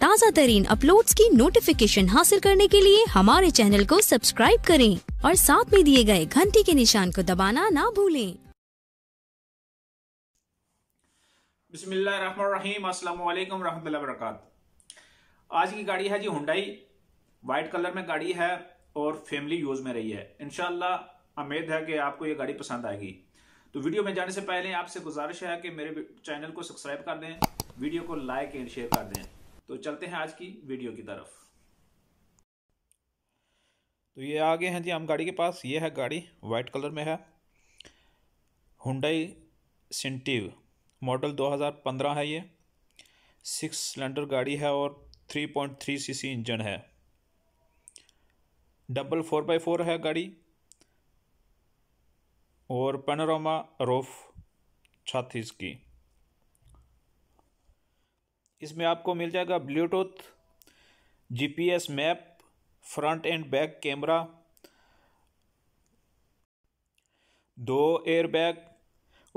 ताज़ा तरीन अपलोड की नोटिफिकेशन हासिल करने के लिए हमारे चैनल को सब्सक्राइब करें और साथ में दिए गए घंटी के निशान को दबाना ना भूलें बिस्मिल्लाहिर्रहमानिर्रहीम आज की गाड़ी है जी हुडाई वाइट कलर में गाड़ी है और फैमिली यूज में रही है इनशाला उम्मीद है कि आपको ये गाड़ी पसंद आएगी तो वीडियो में जाने से पहले आपसे गुजारिश है कि मेरे चैनल को सब्सक्राइब कर दें वीडियो को लाइक एंड शेयर कर दें तो चलते हैं आज की वीडियो की तरफ तो ये आगे हैं जी हम गाड़ी के पास ये है गाड़ी वाइट कलर में है हुडाई सिंटिव मॉडल 2015 है ये सिक्स सिलेंडर गाड़ी है और 3.3 सीसी इंजन है डबल फोर बाई फोर है गाड़ी और पेनोरामा रोफ छातीस की इसमें आपको मिल जाएगा Bluetooth GPS map front and back camera दो एयरबैग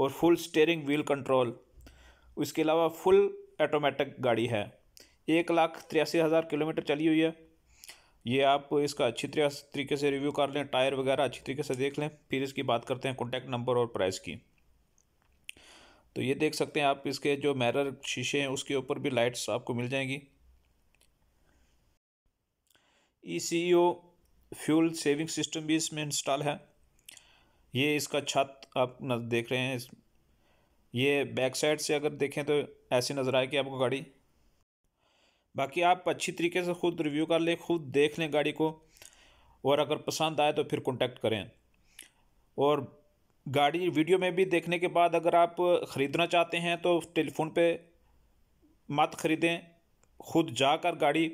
और फुल स्टेयरिंग व्हील कंट्रोल उसके अलावा फुल ऑटोमेटिक गाड़ी है एक लाख तिरासी हज़ार किलोमीटर चली हुई है ये आप इसका अच्छी तरीके से रिव्यू कर लें टायर वगैरह अच्छी तरीके से देख लें फिर इसकी बात करते हैं कॉन्टैक्ट नंबर और प्राइस की तो ये देख सकते हैं आप इसके जो मैरर शीशे हैं उसके ऊपर भी लाइट्स आपको मिल जाएंगी E C fuel saving system भी इसमें इंस्टॉल है ये इसका छत आप देख रहे हैं ये बैक साइड से अगर देखें तो ऐसी नज़र आएगी आपको गाड़ी बाकी आप अच्छी तरीके से खुद रिव्यू कर लें खुद देख लें गाड़ी को और अगर पसंद आए तो फिर कॉन्टेक्ट करें और गाड़ी वीडियो में भी देखने के बाद अगर आप ख़रीदना चाहते हैं तो टेलीफोन पे मत ख़रीदें खुद जाकर गाड़ी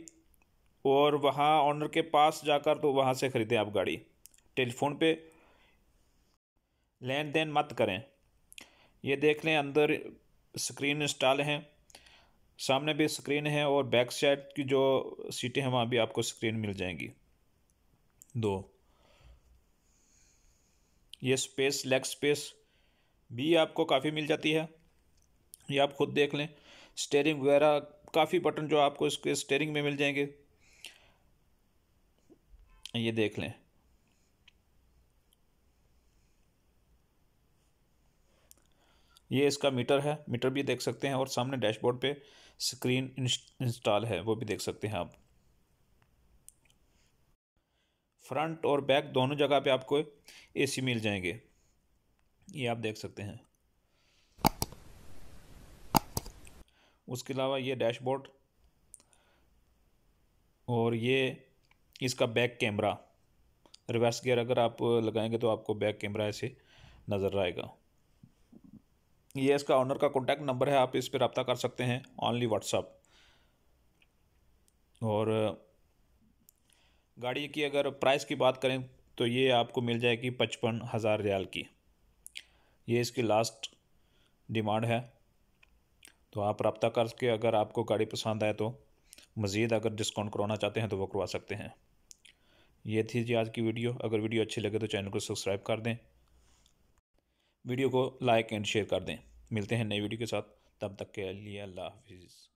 और वहाँ ऑनर के पास जाकर तो वहाँ से ख़रीदें आप गाड़ी टेलीफोन पे लेन देन मत करें ये देख लें अंदर स्क्रीन इंस्टॉल हैं सामने भी स्क्रीन है और बैक साइड की जो सीटें हैं वहाँ भी आपको स्क्रीन मिल जाएंगी दो ये स्पेस लेग स्पेस भी आपको काफ़ी मिल जाती है ये आप खुद देख लें स्टेयरिंग वगैरह काफ़ी बटन जो आपको इसके स्टेयरिंग में मिल जाएंगे ये देख लें ये इसका मीटर है मीटर भी देख सकते हैं और सामने डैशबोर्ड पे स्क्रीन इंस्टॉल है वो भी देख सकते हैं आप फ्रंट और बैक दोनों जगह पे आपको एसी मिल जाएंगे ये आप देख सकते हैं उसके अलावा ये डैशबोर्ड और ये इसका बैक कैमरा रिवर्स गियर अगर आप लगाएंगे तो आपको बैक कैमरा ऐसे नज़र आएगा ये इसका ऑनर का कॉन्टैक्ट नंबर है आप इस पर रबता कर सकते हैं ऑनली व्हाट्सअप और गाड़ी की अगर प्राइस की बात करें तो ये आपको मिल जाएगी पचपन हज़ार रियाल की ये इसकी लास्ट डिमांड है तो आप रबता करके अगर आपको गाड़ी पसंद आए तो मज़ीद अगर डिस्काउंट करवाना चाहते हैं तो वो करवा सकते हैं ये थी जी आज की वीडियो अगर वीडियो अच्छी लगे तो चैनल को सब्सक्राइब कर दें वीडियो को लाइक एंड शेयर कर दें मिलते हैं नई वीडियो के साथ तब तक के लिए अल्लाह हाफिज़